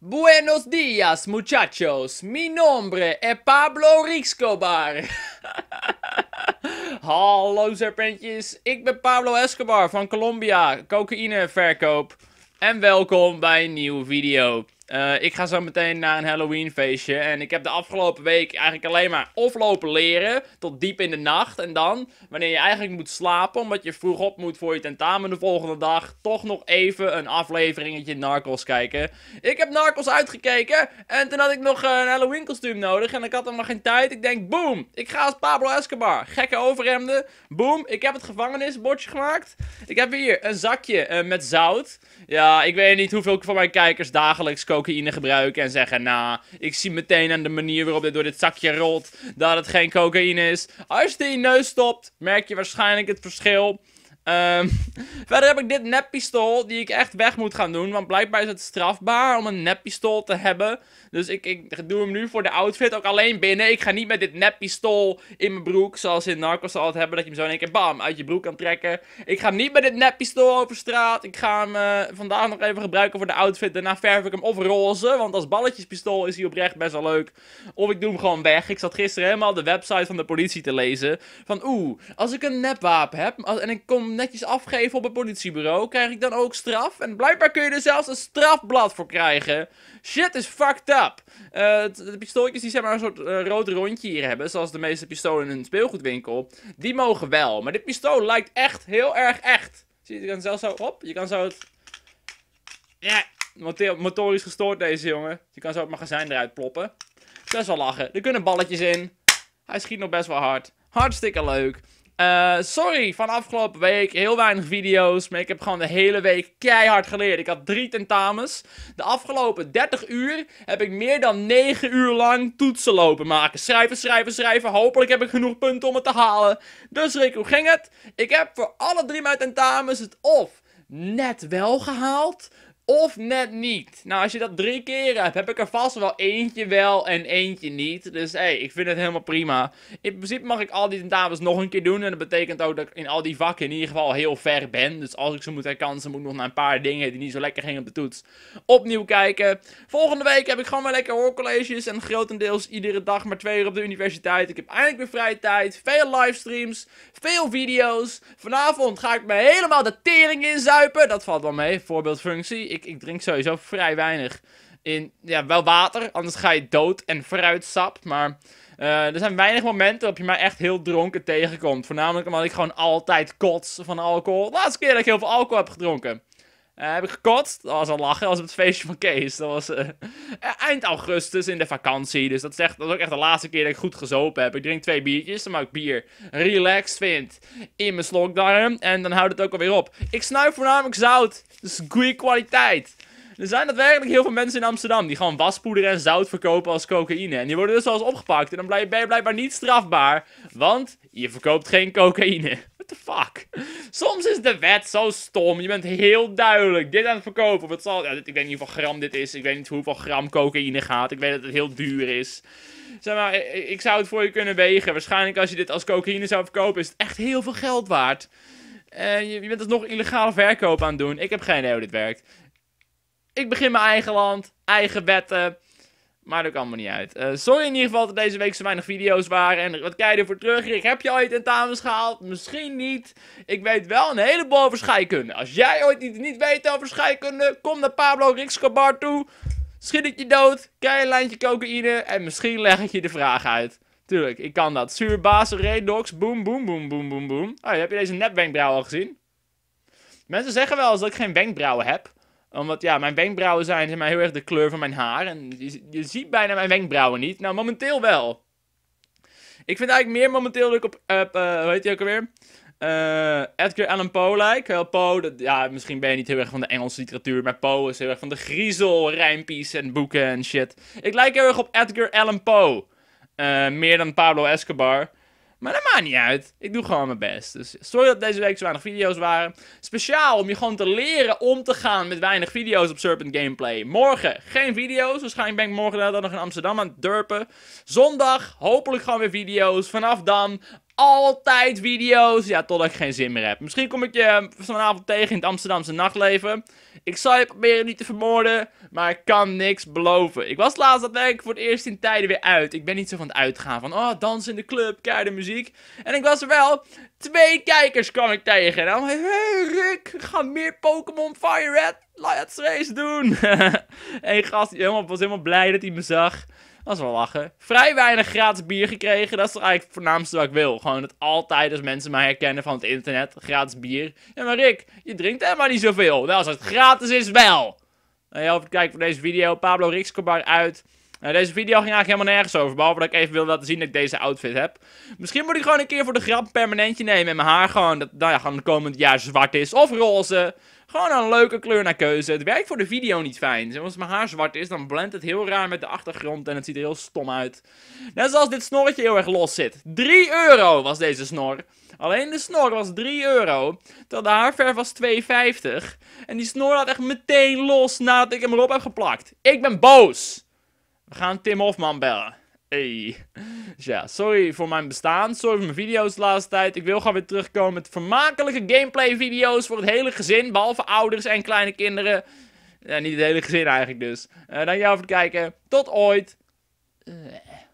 buenos días muchachos. Mi nombre es Pablo Riscobar. Hallo serpentjes, ik ben Pablo Escobar van Colombia, cocaïneverkoop. En welkom bij een nieuwe video. Eh, ik ga zo meteen naar een Halloween feestje. En ik heb de afgelopen week eigenlijk alleen maar of lopen leren. Tot diep in de nacht. En dan, wanneer je eigenlijk moet slapen. Omdat je vroeg op moet voor je tentamen de volgende dag. Toch nog even een afleveringetje Narcos kijken. Ik heb Narcos uitgekeken. En toen had ik nog eh, een Halloween kostuum nodig. En ik had nog geen tijd. Ik denk, boom. Ik ga als Pablo Escobar. Gekke overhemden. Boom. Ik heb het gevangenisbordje gemaakt. Ik heb hier een zakje eh, met zout. Ja, ik weet niet hoeveel van mijn kijkers dagelijks komen cocaïne gebruiken en zeggen, nou, ik zie meteen aan de manier waarop dit door dit zakje rolt dat het geen cocaïne is. Als je het in je neus stopt, merk je waarschijnlijk het verschil Ehm, verder heb ik dit neppistool, die ik echt weg moet gaan doen. Want blijkbaar is het strafbaar om een neppistool te hebben. Dus ik, ik doe hem nu voor de outfit ook alleen binnen. Ik ga niet met dit neppistool in mijn broek, zoals in Narcos altijd hebben. Dat je hem zo in één keer bam, uit je broek kan trekken. Ik ga hem niet met dit neppistool over straat. Ik ga hem eh, vandaag nog even gebruiken voor de outfit. Daarna verf ik hem of roze, want als balletjespistool is hij oprecht best wel leuk. Of ik doe hem gewoon weg. Ik zat gisteren helemaal de website van de politie te lezen. Van oeh, als ik een nepwapen heb en ik kom netjes afgeven op het politiebureau, krijg ik dan ook straf? En blijkbaar kun je er zelfs een strafblad voor krijgen. Shit is fucked up. Eh, de pistooltjes die zeg maar een soort eh, rood rondje hier hebben, zoals de meeste pistolen in een speelgoedwinkel, die mogen wel. Maar dit pistool lijkt echt heel erg echt. Zie je, je kan zelfs zo, op, je kan zo het... Ja, motorisch gestoord deze jongen. Je kan zo het magazijn eruit ploppen. Best wel lachen. Er kunnen balletjes in. Hij schiet nog best wel hard. Hartstikke leuk. Uh, sorry, van afgelopen week heel weinig video's. Maar ik heb gewoon de hele week keihard geleerd. Ik had drie tentamens. De afgelopen 30 uur heb ik meer dan 9 uur lang toetsen lopen maken. Schrijven, schrijven, schrijven. Hopelijk heb ik genoeg punten om het te halen. Dus Rick, hoe ging het? Ik heb voor alle drie mijn tentamens het of net wel gehaald of net niet. Nou, als je dat drie keer hebt, heb ik er vast wel eentje wel en eentje niet. Dus hé, hey, ik vind het helemaal prima. In principe mag ik al die tentamens nog een keer doen. En dat betekent ook dat ik in al die vakken in ieder geval heel ver ben. Dus als ik ze moet herkansen, moet ik nog naar een paar dingen die niet zo lekker gingen op de toets opnieuw kijken. Volgende week heb ik gewoon weer lekker hoorcolleges. En grotendeels iedere dag maar twee uur op de universiteit. Ik heb eindelijk weer vrije tijd. Veel livestreams. Veel video's. Vanavond ga ik me helemaal de tering inzuipen. Dat valt wel mee. Voorbeeldfunctie ik, drink sowieso vrij weinig. In, ja, wel water, anders ga je dood en sap Maar eh, er zijn weinig momenten waarop je mij echt heel dronken tegenkomt. Voornamelijk omdat ik gewoon altijd kots van alcohol. De laatste keer dat ik heel veel alcohol heb gedronken. Eh, heb ik gekotst. Dat was al lachen. als op het feestje van Kees. Dat was eh, eh, eind augustus in de vakantie. Dus dat is, dat ook echt de laatste keer dat ik goed gezopen heb. Ik drink twee biertjes, dan maak ik bier relaxed vind in mijn slokdarm. En dan houdt het ook alweer op. Ik snuif voornamelijk zout. Dus goede kwaliteit. Er zijn daadwerkelijk heel veel mensen in Amsterdam die gewoon waspoeder en zout verkopen als cocaïne. En die worden dus wel eens opgepakt. En dan ben je blijkbaar niet strafbaar. Want je verkoopt geen cocaïne. What the fuck? Soms is de wet zo stom. Je bent heel duidelijk. Dit aan het verkopen. Of het zal, ik weet niet hoeveel gram dit is. Ik weet niet hoeveel gram cocaïne gaat. Ik weet dat het heel duur is. Zeg maar, ik, zou het voor je kunnen wegen. Waarschijnlijk als je dit als cocaïne zou verkopen, is het echt heel veel geld waard. Eh, je, bent dus nog illegale verkoop aan het doen. Ik heb geen idee hoe dit werkt. Ik begin mijn eigen land, eigen wetten maar Maakt kan allemaal niet uit. Eh, sorry in ieder geval dat deze week zo weinig video's waren. En wat kei voor terug. Rick, heb je ooit tentamens gehaald? Misschien niet. Ik weet wel een heleboel over scheikunde. Als jij ooit niet, niet weet over scheikunde, kom naar Pablo Rixcobar toe. Schiet ik je dood, Kei een lijntje cocaïne en misschien leg ik je de vraag uit. Tuurlijk, ik kan dat. Suurbazen, redox, boom, boom, boom, boom, boom, boom. Oh, heb je deze wenkbrauwen al gezien? Mensen zeggen wel eens dat ik geen wenkbrauwen heb omdat ja, mijn wenkbrauwen zijn zijn maar, heel erg de kleur van mijn haar. En je, je ziet bijna mijn wenkbrauwen niet. Nou, momenteel wel. Ik vind eigenlijk meer momenteel dat ik op, op uh, eh, hoe heet hij ook alweer? Eh, Edgar Allan Poe lijkt. Wel, Poe, ja, misschien ben je niet heel erg van de Engelse literatuur, maar Poe is heel erg van de griezel, rijmpies en boeken en shit. Ik lijk heel erg op Edgar Allan Poe. Eh, meer dan Pablo Escobar. Maar dat maakt niet uit. Ik doe gewoon mijn best. Dus sorry dat deze week zo weinig video's waren. Speciaal om je gewoon te leren om te gaan met weinig video's op Serpent Gameplay. Morgen geen video's. Waarschijnlijk ben ik morgen dan nog in Amsterdam aan het durpen. Zondag hopelijk gewoon weer video's. Vanaf dan altijd video's. Ja, totdat ik geen zin meer heb. Misschien kom ik je vanavond tegen in het Amsterdamse nachtleven. Ik zal je proberen niet te vermoorden, maar ik kan niks beloven. Ik was laatst dat voor het eerst in tijden weer uit. Ik ben niet zo van het uitgaan van, oh, dans in de club, keiharde muziek. En ik was er wel. Twee kijkers kwam ik tegen. En dan, hé hey Rick, ga meer Pokémon Fire Red Let's race doen. En gast, die was helemaal blij dat hij me zag. Dat is wel lachen. Vrij weinig gratis bier gekregen. Dat is eigenlijk het voornaamste wat ik wil. Gewoon dat altijd als mensen mij herkennen van het internet. Gratis bier. Ja, maar Rick, je drinkt helemaal niet zoveel. Wel, nou, als het gratis is, wel. Nou veel kijken voor deze video. Pablo Rikscobar uit. Nou, deze video ging eigenlijk helemaal nergens over, behalve dat ik even wilde laten zien dat ik deze outfit heb. Misschien moet ik gewoon een keer voor de grap permanentje nemen en mijn haar gewoon, dat, nou ja, gewoon het komend jaar zwart is, of roze. Gewoon een leuke kleur naar keuze. Het werkt voor de video niet fijn. Dus als mijn haar zwart is, dan blendt het heel raar met de achtergrond en het ziet er heel stom uit. Net zoals dit snorretje heel erg los zit. 3 euro was deze snor. Alleen de snor was 3 euro, terwijl de haarverf was 2,50. En die snor had echt meteen los nadat ik hem erop heb geplakt. Ik ben boos! We gaan Tim Hofman bellen. Hey. Dus ja, sorry voor mijn bestaan. Sorry voor mijn video's de laatste tijd. Ik wil gewoon weer terugkomen met vermakelijke gameplay video's voor het hele gezin. Behalve ouders en kleine kinderen. Ja, niet het hele gezin eigenlijk dus. Uh, eh, dankjewel voor het kijken. Tot ooit. Eh.